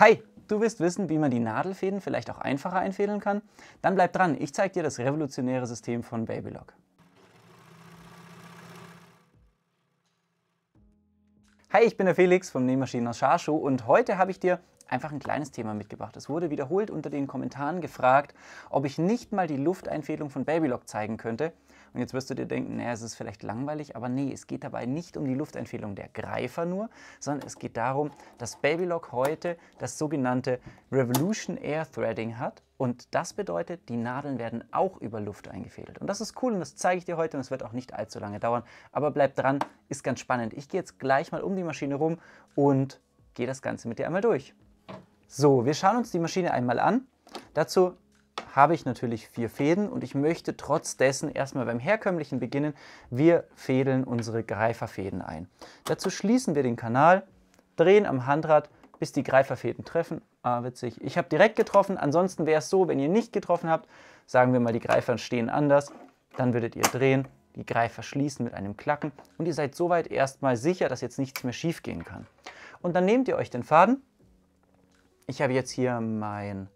Hi, du willst wissen, wie man die Nadelfäden vielleicht auch einfacher einfädeln kann? Dann bleib dran, ich zeige dir das revolutionäre System von Babylock. Hi, ich bin der Felix vom Nähmaschinen aus Scharschuh und heute habe ich dir einfach ein kleines Thema mitgebracht. Es wurde wiederholt unter den Kommentaren gefragt, ob ich nicht mal die Lufteinfädelung von Babylock zeigen könnte. Und jetzt wirst du dir denken, naja, es ist vielleicht langweilig, aber nee, es geht dabei nicht um die Luftentfehlung der Greifer nur, sondern es geht darum, dass Babylock heute das sogenannte Revolution Air Threading hat. Und das bedeutet, die Nadeln werden auch über Luft eingefädelt. Und das ist cool und das zeige ich dir heute und es wird auch nicht allzu lange dauern. Aber bleib dran, ist ganz spannend. Ich gehe jetzt gleich mal um die Maschine rum und gehe das Ganze mit dir einmal durch. So, wir schauen uns die Maschine einmal an. Dazu habe ich natürlich vier Fäden und ich möchte trotz dessen erstmal beim herkömmlichen beginnen. Wir fädeln unsere Greiferfäden ein. Dazu schließen wir den Kanal, drehen am Handrad, bis die Greiferfäden treffen. Ah, witzig. Ich habe direkt getroffen. Ansonsten wäre es so, wenn ihr nicht getroffen habt, sagen wir mal, die Greifer stehen anders, dann würdet ihr drehen, die Greifer schließen mit einem Klacken und ihr seid soweit erstmal sicher, dass jetzt nichts mehr schief gehen kann. Und dann nehmt ihr euch den Faden. Ich habe jetzt hier mein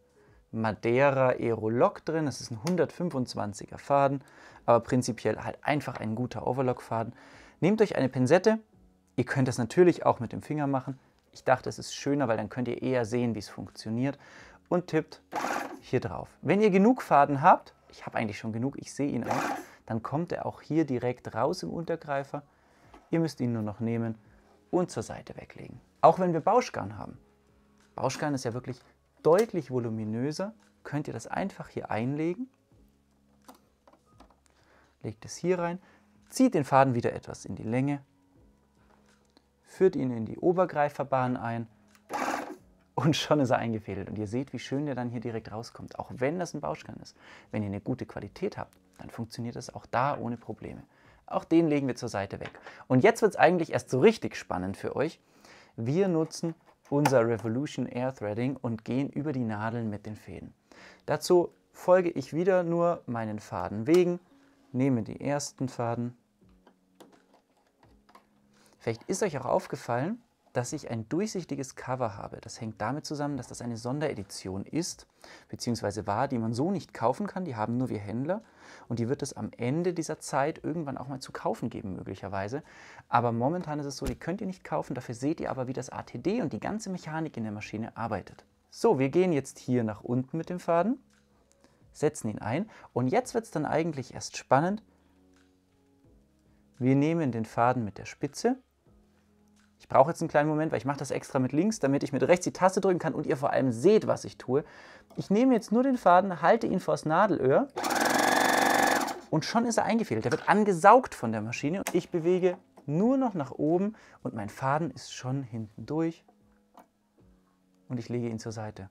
Madeira Aerolog drin. Das ist ein 125er Faden, aber prinzipiell halt einfach ein guter Overlock-Faden. Nehmt euch eine Pinzette. Ihr könnt das natürlich auch mit dem Finger machen. Ich dachte, es ist schöner, weil dann könnt ihr eher sehen, wie es funktioniert. Und tippt hier drauf. Wenn ihr genug Faden habt, ich habe eigentlich schon genug, ich sehe ihn auch, dann kommt er auch hier direkt raus im Untergreifer. Ihr müsst ihn nur noch nehmen und zur Seite weglegen. Auch wenn wir Bauschgarn haben. Bauschgarn ist ja wirklich deutlich voluminöser, könnt ihr das einfach hier einlegen. Legt es hier rein, zieht den Faden wieder etwas in die Länge, führt ihn in die Obergreiferbahn ein und schon ist er eingefädelt. Und ihr seht, wie schön der dann hier direkt rauskommt, auch wenn das ein Bauschkern ist. Wenn ihr eine gute Qualität habt, dann funktioniert das auch da ohne Probleme. Auch den legen wir zur Seite weg. Und jetzt wird es eigentlich erst so richtig spannend für euch. Wir nutzen unser Revolution Air Threading und gehen über die Nadeln mit den Fäden. Dazu folge ich wieder nur meinen Faden wegen, nehme die ersten Faden. Vielleicht ist euch auch aufgefallen, dass ich ein durchsichtiges Cover habe. Das hängt damit zusammen, dass das eine Sonderedition ist, beziehungsweise war, die man so nicht kaufen kann. Die haben nur wir Händler und die wird es am Ende dieser Zeit irgendwann auch mal zu kaufen geben, möglicherweise. Aber momentan ist es so, die könnt ihr nicht kaufen. Dafür seht ihr aber, wie das ATD und die ganze Mechanik in der Maschine arbeitet. So, wir gehen jetzt hier nach unten mit dem Faden, setzen ihn ein und jetzt wird es dann eigentlich erst spannend. Wir nehmen den Faden mit der Spitze ich brauche jetzt einen kleinen Moment, weil ich mache das extra mit links, damit ich mit rechts die Taste drücken kann und ihr vor allem seht, was ich tue. Ich nehme jetzt nur den Faden, halte ihn vors Nadelöhr und schon ist er eingefädelt. Der wird angesaugt von der Maschine. und Ich bewege nur noch nach oben und mein Faden ist schon hinten durch und ich lege ihn zur Seite.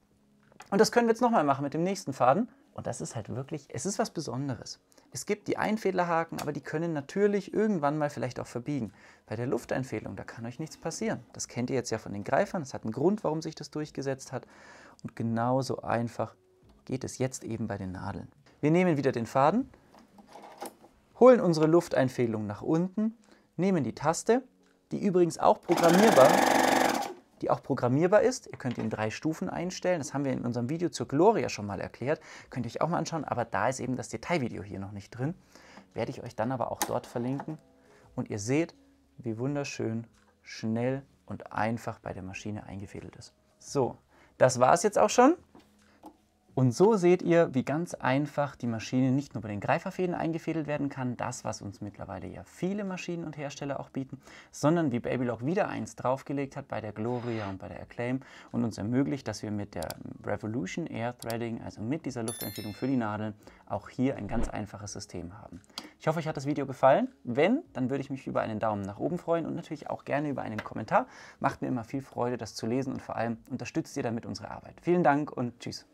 Und das können wir jetzt nochmal machen mit dem nächsten Faden. Und das ist halt wirklich, es ist was Besonderes. Es gibt die Einfädlerhaken, aber die können natürlich irgendwann mal vielleicht auch verbiegen. Bei der Lufteinfädelung, da kann euch nichts passieren. Das kennt ihr jetzt ja von den Greifern. Es hat einen Grund, warum sich das durchgesetzt hat. Und genauso einfach geht es jetzt eben bei den Nadeln. Wir nehmen wieder den Faden, holen unsere Lufteinfädelung nach unten, nehmen die Taste, die übrigens auch programmierbar ist die auch programmierbar ist. Ihr könnt ihn in drei Stufen einstellen. Das haben wir in unserem Video zur Gloria schon mal erklärt. Könnt ihr euch auch mal anschauen, aber da ist eben das Detailvideo hier noch nicht drin. Werde ich euch dann aber auch dort verlinken. Und ihr seht, wie wunderschön, schnell und einfach bei der Maschine eingefädelt ist. So, das war es jetzt auch schon. Und so seht ihr, wie ganz einfach die Maschine nicht nur bei den Greiferfäden eingefädelt werden kann, das, was uns mittlerweile ja viele Maschinen und Hersteller auch bieten, sondern wie Babylock wieder eins draufgelegt hat bei der Gloria und bei der Acclaim und uns ermöglicht, dass wir mit der Revolution Air Threading, also mit dieser Lufteinfädelung für die Nadeln, auch hier ein ganz einfaches System haben. Ich hoffe, euch hat das Video gefallen. Wenn, dann würde ich mich über einen Daumen nach oben freuen und natürlich auch gerne über einen Kommentar. Macht mir immer viel Freude, das zu lesen und vor allem unterstützt ihr damit unsere Arbeit. Vielen Dank und tschüss.